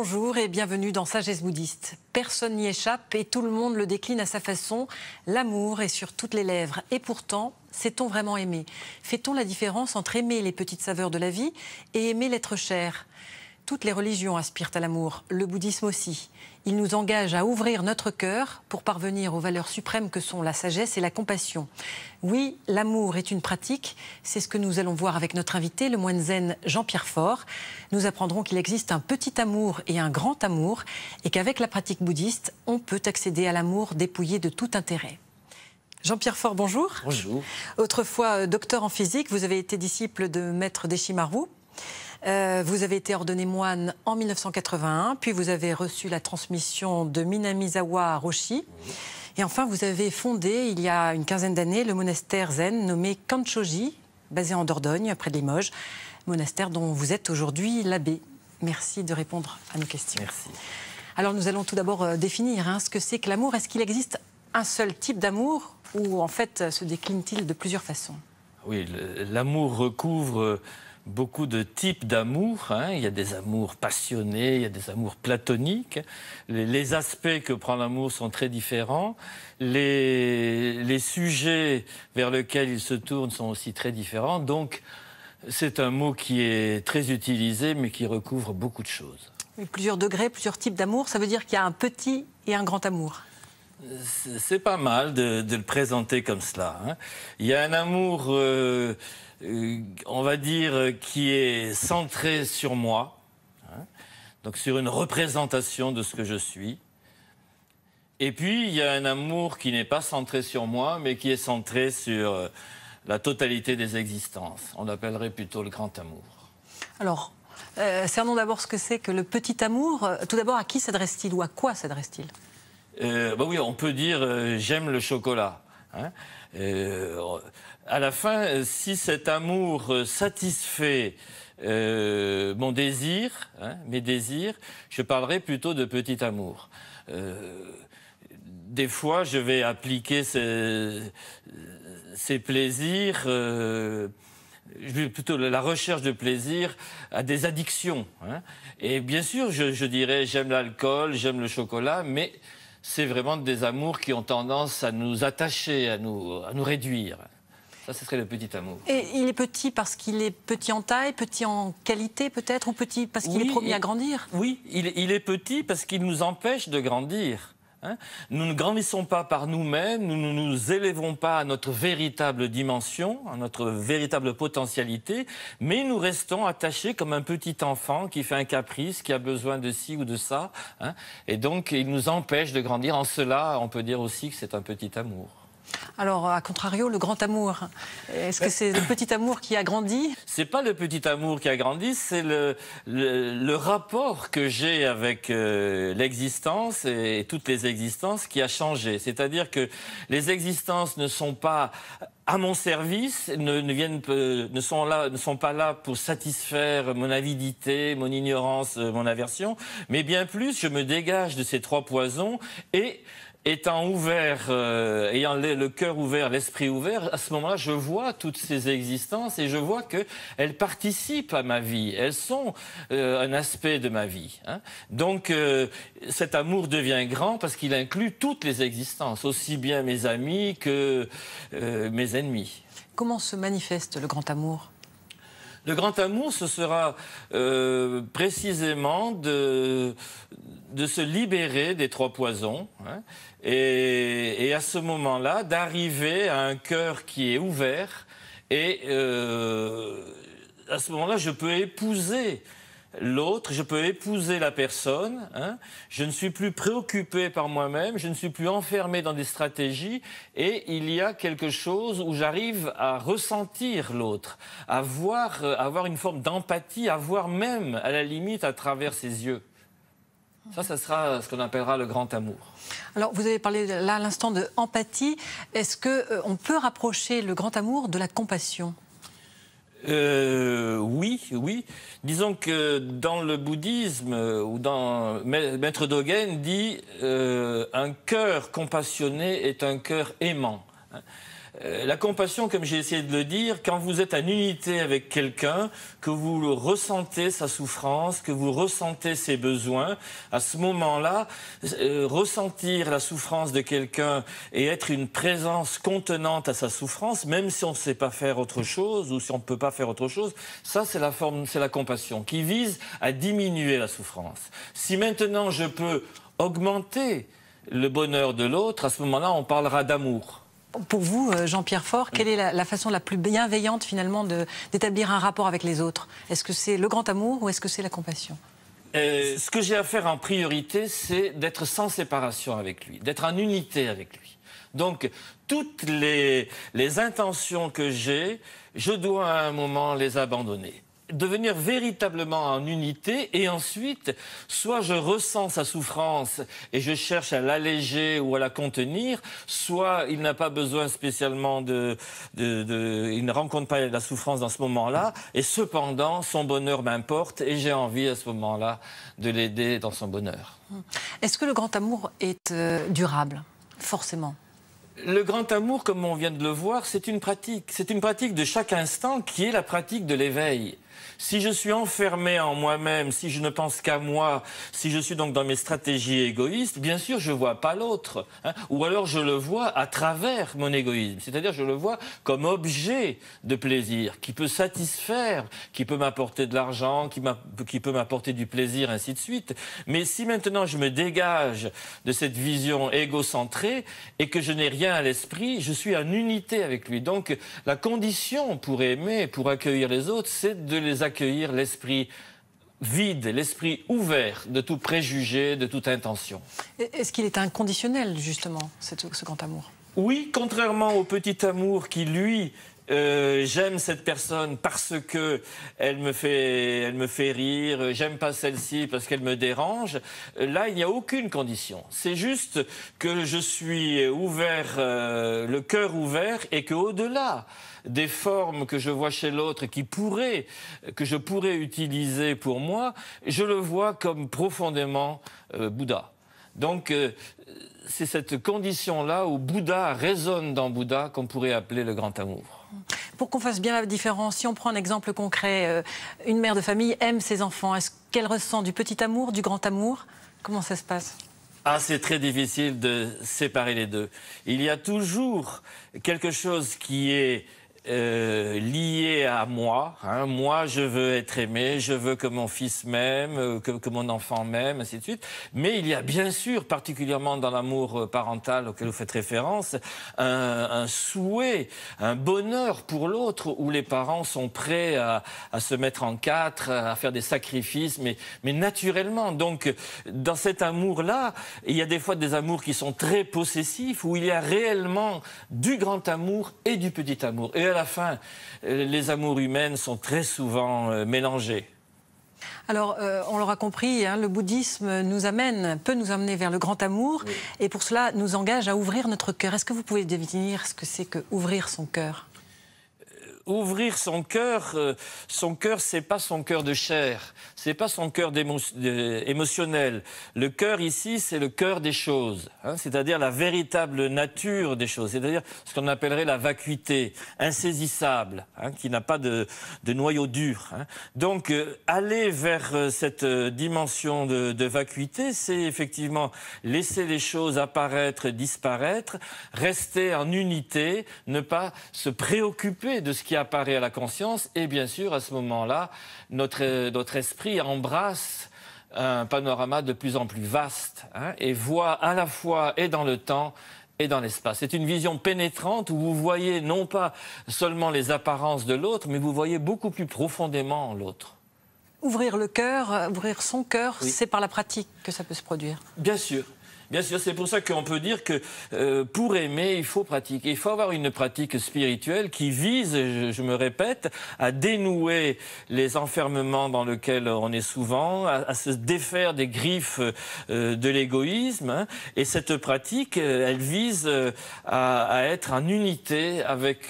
Bonjour et bienvenue dans Sagesse bouddhiste. Personne n'y échappe et tout le monde le décline à sa façon. L'amour est sur toutes les lèvres et pourtant, sait-on vraiment aimer Fait-on la différence entre aimer les petites saveurs de la vie et aimer l'être cher toutes les religions aspirent à l'amour, le bouddhisme aussi. Il nous engage à ouvrir notre cœur pour parvenir aux valeurs suprêmes que sont la sagesse et la compassion. Oui, l'amour est une pratique, c'est ce que nous allons voir avec notre invité, le moine zen Jean-Pierre Fort. Nous apprendrons qu'il existe un petit amour et un grand amour, et qu'avec la pratique bouddhiste, on peut accéder à l'amour dépouillé de tout intérêt. Jean-Pierre Fort, bonjour. Bonjour. Autrefois euh, docteur en physique, vous avez été disciple de Maître Deshimaru. Euh, vous avez été ordonné moine en 1981, puis vous avez reçu la transmission de Minamizawa à Roshi. Et enfin, vous avez fondé, il y a une quinzaine d'années, le monastère zen nommé Kanchoji, basé en Dordogne, près de Limoges, monastère dont vous êtes aujourd'hui l'abbé. Merci de répondre à nos questions. Merci. Alors nous allons tout d'abord euh, définir hein, ce que c'est que l'amour. Est-ce qu'il existe un seul type d'amour ou en fait se décline-t-il de plusieurs façons Oui, l'amour recouvre euh, beaucoup de types d'amour. Hein. Il y a des amours passionnés, il y a des amours platoniques. Les, aspects que prend l'amour sont très différents. Les, les, sujets vers lesquels il se tourne sont aussi très différents. Donc, c'est un mot qui est très utilisé, mais qui recouvre beaucoup de choses. plusieurs degrés, plusieurs types d'amour, ça veut dire qu'il y a un petit et un grand amour. C'est pas mal de, le présenter comme cela. Hein. Il y a un amour, euh, euh, on va dire, qui est centré sur moi, hein. donc sur une représentation de ce que je suis. Et puis, il y a un amour qui n'est pas centré sur moi, mais qui est centré sur euh, la totalité des existences. On l'appellerait plutôt le grand amour. Alors, cernons d'abord ce que c'est que le petit amour. Tout d'abord, à qui s'adresse-t-il ou à quoi s'adresse-t-il euh, bah oui, on peut dire euh, j'aime le chocolat. Hein. Euh, à la fin, si cet amour satisfait mon désir, hein, mes désirs, je parlerai plutôt de petit amour. des fois, je vais appliquer ces, plaisirs plutôt la recherche de plaisir à des addictions. Hein. Et bien sûr, je dirais j'aime l'alcool, j'aime le chocolat, mais c'est vraiment des amours qui ont tendance à nous attacher, à nous, à nous réduire. Ça, ce serait le petit amour. Et il est petit parce qu'il est petit en taille, petit en qualité peut-être, ou petit parce qu'il est promis à grandir Oui, il est petit parce qu'il nous empêche de grandir. Hein. nous ne grandissons pas par nous-mêmes, nous ne nous, élevons pas à notre véritable dimension, à notre véritable potentialité, mais nous restons attachés comme un petit enfant qui fait un caprice, qui a besoin de ci ou de ça. Hein. et donc, il nous empêche de grandir. En cela, on peut dire aussi que c'est un petit amour. Alors, à contrario, le grand amour. Est-ce que c'est le petit amour qui a grandi C'est pas le petit amour qui a grandi, c'est le, le, rapport que j'ai avec euh, l'existence et, toutes les existences qui a changé. C'est-à-dire que les existences ne sont pas à mon service, ne, ne, viennent, ne, sont là, ne sont pas là pour satisfaire mon avidité, mon ignorance, euh, mon aversion, mais bien plus, je me dégage de ces trois poisons et étant ouvert, euh, ayant le, cœur ouvert, l'esprit ouvert, à ce moment-là, je vois toutes ces existences et je vois que participent à ma vie, elles sont euh, un aspect de ma vie. Hein. Donc, euh, cet amour devient grand parce qu'il inclut toutes les existences, aussi bien mes amis que mes ennemis. Comment se manifeste le grand amour le grand amour, ce sera précisément de, de se libérer des trois poisons hein, et, à ce moment-là d'arriver à un cœur qui est ouvert et euh, à ce moment-là je peux épouser l'autre, je peux épouser la personne, hein. je ne suis plus préoccupé par moi-même, je ne suis plus enfermé dans des stratégies, et il y a quelque chose où j'arrive à ressentir l'autre, à voir, à euh, avoir une forme d'empathie, à voir même à la limite à travers ses yeux. Ça, ça sera euh, ce qu'on appellera le grand amour. Alors, vous avez parlé là à l'instant de empathie. Est-ce que euh, on peut rapprocher le grand amour de la compassion euh, oui, oui. Disons que dans le bouddhisme, ou dans Maître Dogen dit un cœur compassionné est un cœur aimant. Euh, la compassion, comme j'ai essayé de le dire, quand vous êtes en unité avec quelqu'un, que vous ressentez sa souffrance, que vous ressentez ses besoins, à ce moment-là, euh, ressentir la souffrance de quelqu'un et être une présence contenante à sa souffrance, même si on ne sait pas faire autre chose ou si on ne peut pas faire autre chose, ça c'est la forme, c'est la compassion qui vise à diminuer la souffrance. Si maintenant je peux augmenter le bonheur de l'autre, à ce moment-là, on parlera d'amour pour vous, euh, Jean-Pierre Fort, quelle est la, façon la plus bienveillante finalement d'établir un rapport avec les autres Est-ce que c'est le grand amour ou est-ce que c'est la compassion euh, Ce que j'ai à faire en priorité, c'est d'être sans séparation avec lui, d'être en unité avec lui. Donc, toutes les intentions que j'ai, je dois à un moment les abandonner devenir véritablement en unité et ensuite, soit je ressens sa souffrance et je cherche à l'alléger ou à la contenir, soit il n'a pas besoin spécialement de, Il ne rencontre pas la souffrance dans ce moment-là et cependant, son bonheur m'importe et j'ai envie à ce moment-là de l'aider dans son bonheur. Est-ce que le grand amour est euh, durable Forcément. Le grand amour, comme on vient de le voir, c'est une pratique. C'est une pratique de chaque instant qui est la pratique de l'éveil. Si je suis enfermé en moi-même, si je ne pense qu'à moi, si je suis donc dans mes stratégies égoïstes, bien sûr, je vois pas l'autre. Hein. ou alors je le vois à travers mon égoïsme. C'est-à-dire, je le vois comme objet de plaisir qui peut satisfaire, qui peut m'apporter de l'argent, qui, qui peut m'apporter du plaisir, ainsi de suite. Mais si maintenant je me dégage de cette vision égocentrée et que je n'ai rien à l'esprit, je suis en unité avec lui. Donc, la condition pour aimer, pour accueillir les autres, c'est de les accueillir accueillir l'esprit vide, l'esprit ouvert de tout préjugé, de toute intention. Est-ce qu'il est inconditionnel, justement, ce, grand amour Oui, contrairement au petit amour qui, lui, euh, j'aime cette personne parce que elle me fait, elle me fait rire. J'aime pas celle-ci parce qu'elle me dérange. Euh, là, il n'y a aucune condition. C'est juste que je suis ouvert, euh, le cœur ouvert, et que au-delà des formes que je vois chez l'autre et qui pourraient, que je pourrais utiliser pour moi, je le vois comme profondément euh, Bouddha. Donc, euh, c'est cette condition-là où Bouddha résonne dans Bouddha qu'on pourrait appeler le grand amour. Pour qu'on fasse bien la différence, si on prend un exemple concret, euh, une mère de famille aime ses enfants. Est-ce qu'elle ressent du petit amour, du grand amour Comment ça se passe ah, c'est très difficile de séparer les deux. Il y a toujours quelque chose qui est euh, lié à moi. Hein. Moi, je veux être aimé, je veux que mon fils m'aime, euh, que, mon enfant m'aime, ainsi de suite. Mais il y a bien sûr, particulièrement dans l'amour euh, parental auquel vous faites référence, un, souhait, un bonheur pour l'autre, où les parents sont prêts à, se mettre en quatre, à faire des sacrifices, mais, mais naturellement. Donc, dans cet amour-là, il y a des fois des amours qui sont très possessifs, où il y a réellement du grand amour et du petit amour. Et à la fin, euh, les amours humaines sont très souvent euh, mélangés. Alors, euh, on l'aura compris, hein, le bouddhisme nous amène, peut nous amener vers le grand amour, et pour cela nous engage à ouvrir notre cœur. Est-ce que vous pouvez définir ce que c'est que ouvrir son cœur ouvrir son cœur, euh, son cœur, c'est pas son cœur de chair, c'est pas son cœur émotionnel. Le cœur ici, c'est le cœur des choses, hein, c'est-à-dire la véritable nature des choses, c'est-à-dire ce qu'on appellerait la vacuité, insaisissable, hein, qui n'a pas de, noyau dur. Hein. Donc, euh, aller vers euh, cette dimension de, de vacuité, c'est effectivement laisser les choses apparaître disparaître, rester en unité, ne pas se préoccuper de ce qui apparaît à la conscience. Et bien sûr, à ce moment-là, notre, euh, notre esprit embrasse un panorama de plus en plus vaste hein, et voit à la fois et dans le temps et dans l'espace. C'est une vision pénétrante où vous voyez non pas seulement les apparences de l'autre, mais vous voyez beaucoup plus profondément l'autre. Ouvrir le cœur, euh, ouvrir son cœur, c'est par la pratique que ça peut se produire. Bien sûr, Bien sûr, c'est pour ça qu'on peut dire que euh, pour aimer, il faut pratiquer. Il faut avoir une pratique spirituelle qui vise, je, me répète, à dénouer les enfermements dans lesquels on est souvent, à, se défaire des griffes euh, de l'égoïsme. Hein. Et cette pratique, euh, elle vise à, être en unité avec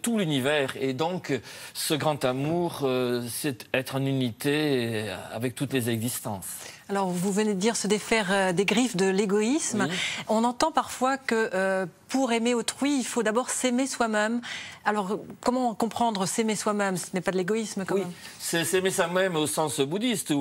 tout l'univers. Et donc, ce grand amour, c'est être en unité avec toutes les existences. Alors, vous venez de dire se défaire euh, des griffes de l'égoïsme. On entend parfois que euh, pour aimer autrui, il faut d'abord s'aimer soi-même. Alors, comment comprendre s'aimer soi-même Ce n'est pas de l'égoïsme, quand même. C'est s'aimer soi-même au sens bouddhiste,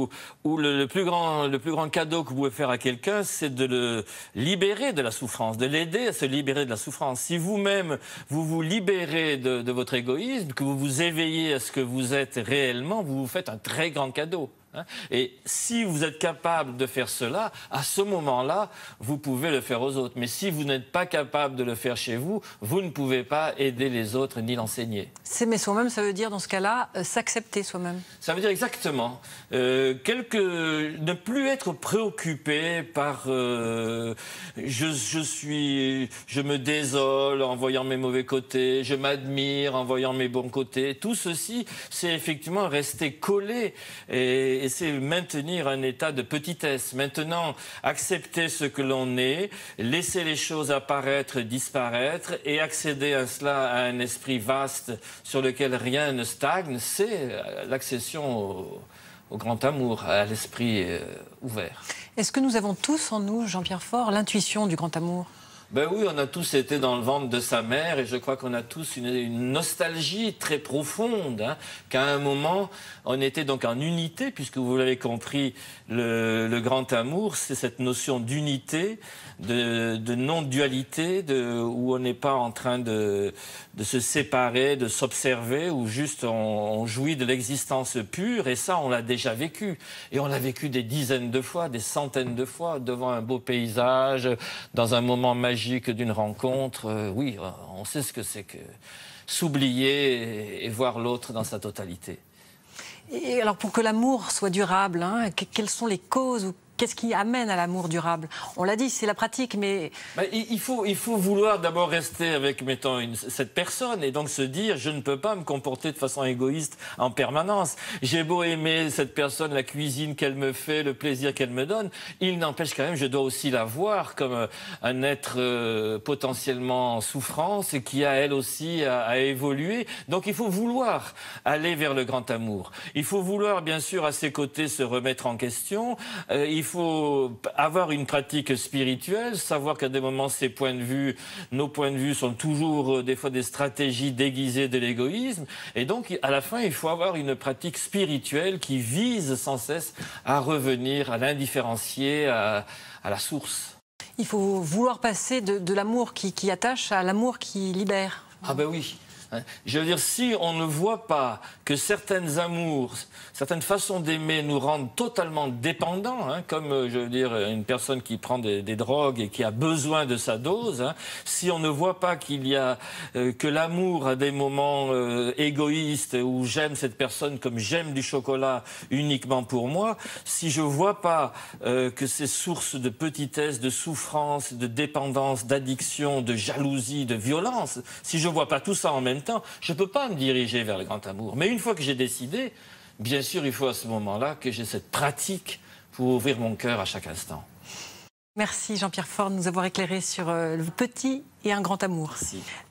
où, le, plus grand, le plus grand cadeau que vous pouvez faire à quelqu'un, c'est de le libérer de la souffrance, de l'aider à se libérer de la souffrance. Si vous-même, vous vous libérez de votre égoïsme, que vous vous éveillez à ce que vous êtes réellement, vous vous faites un très grand cadeau. Hein? Et si vous êtes capable de faire cela, à ce moment-là, vous pouvez le faire aux autres. Mais si vous n'êtes pas capable de le faire chez vous, vous ne pouvez pas aider les autres ni l'enseigner. mais soi-même, ça veut dire, dans ce cas-là, euh, s'accepter soi-même. Ça veut dire exactement. Euh, ne plus être préoccupé par euh, je, je, suis... Je me désole en voyant mes mauvais côtés, je m'admire en voyant mes bons côtés. Tout ceci, c'est effectivement rester collé et et c'est maintenir un état de petitesse. Maintenant, accepter ce que l'on est, laisser les choses apparaître, disparaître et accéder à cela à un esprit vaste sur lequel rien ne stagne, c'est euh, l'accession au, grand amour, à l'esprit euh, ouvert. Est-ce que nous avons tous en nous, Jean-Pierre Fort, l'intuition du grand amour ben oui, on a tous été dans le ventre de sa mère et je crois qu'on a tous une, nostalgie très profonde hein, qu'à un moment, on était donc en unité, puisque vous l'avez compris, le, grand amour, c'est cette notion d'unité, de, non-dualité, où on n'est pas en train de, se séparer, de s'observer, où juste on, on jouit de l'existence pure et ça, on l'a déjà vécu. Et on l'a vécu des dizaines de fois, des centaines de fois, devant un beau paysage, dans un moment magique que d'une rencontre, euh, oui, euh, on sait ce que c'est que s'oublier et, voir l'autre dans sa totalité. Et alors pour que l'amour soit durable, hein, quelles sont les causes Qu'est-ce qui amène à l'amour durable On l'a dit, c'est la pratique, mais... Bah, il, faut, il faut vouloir d'abord rester avec, mettons, une, cette personne et donc se dire, je ne peux pas me comporter de façon égoïste en permanence. J'ai beau aimer cette personne, la cuisine qu'elle me fait, le plaisir qu'elle me donne, il n'empêche quand même, je dois aussi la voir comme euh, un être euh, potentiellement en souffrance et qui a, elle aussi, à, évoluer. Donc il faut vouloir aller vers le grand amour. Il faut vouloir, bien sûr, à ses côtés se remettre en question. Euh, il faut faut avoir une pratique spirituelle, savoir qu'à des moments, ces points de vue, nos points de vue sont toujours euh, des fois des stratégies déguisées de l'égoïsme. Et donc, à la fin, il faut avoir une pratique spirituelle qui vise sans cesse à revenir à l'indifférencier, à, la source. Il faut vouloir passer de, l'amour qui attache à l'amour qui libère. Ah ben oui, Hein. Je veux dire, si on ne voit pas que certaines amours, certaines façons d'aimer nous rendent totalement dépendants, hein, comme euh, je veux dire une personne qui prend des, drogues et qui a besoin de sa dose, hein, si on ne voit pas qu'il y a euh, que l'amour a des moments euh, égoïstes où j'aime cette personne comme j'aime du chocolat uniquement pour moi, si je vois pas que ces sources de petitesse, de souffrance, de dépendance, d'addiction, de jalousie, de violence, si je vois pas tout ça en même temps je ne peux pas me diriger vers le grand amour. Mais une fois que j'ai décidé, bien sûr, il faut à ce moment-là que j'ai cette pratique pour ouvrir mon cœur à chaque instant. Merci Jean-Pierre Ford de nous avoir éclairé sur euh, le petit et un grand amour.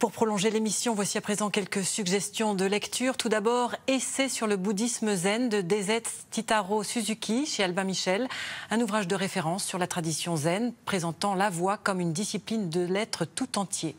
Pour prolonger l'émission, voici à présent quelques suggestions de lecture. Tout d'abord, Essai sur le bouddhisme zen de DZ Titaro Suzuki chez Albin Michel, un ouvrage de référence sur la tradition zen présentant la voix comme une discipline de l'être tout entier.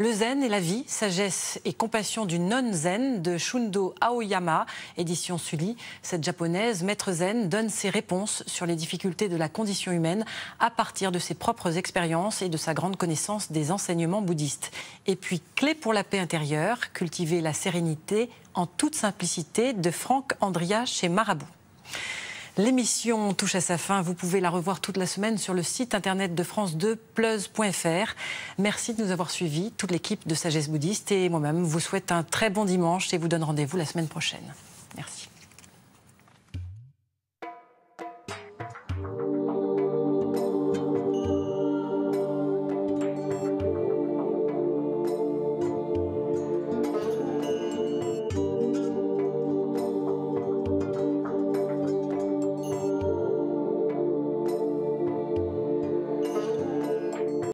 Le zen et la vie, sagesse et compassion du non-zen de Shundo Aoyama, édition Sully. Cette japonaise, maître zen, donne ses réponses sur les difficultés de la condition humaine à partir de ses propres expériences et de sa grande connaissance des enseignements bouddhistes. Et puis, clé pour la paix intérieure, cultiver la sérénité en toute simplicité de Franck Andria chez Marabout. L'émission touche à sa fin. Vous pouvez la revoir toute la semaine sur le site internet de France 2, pleuse.fr. Merci de nous avoir suivis. Toute l'équipe de Sagesse Bouddhiste et moi-même vous souhaite un très bon dimanche et vous donne rendez-vous la semaine prochaine.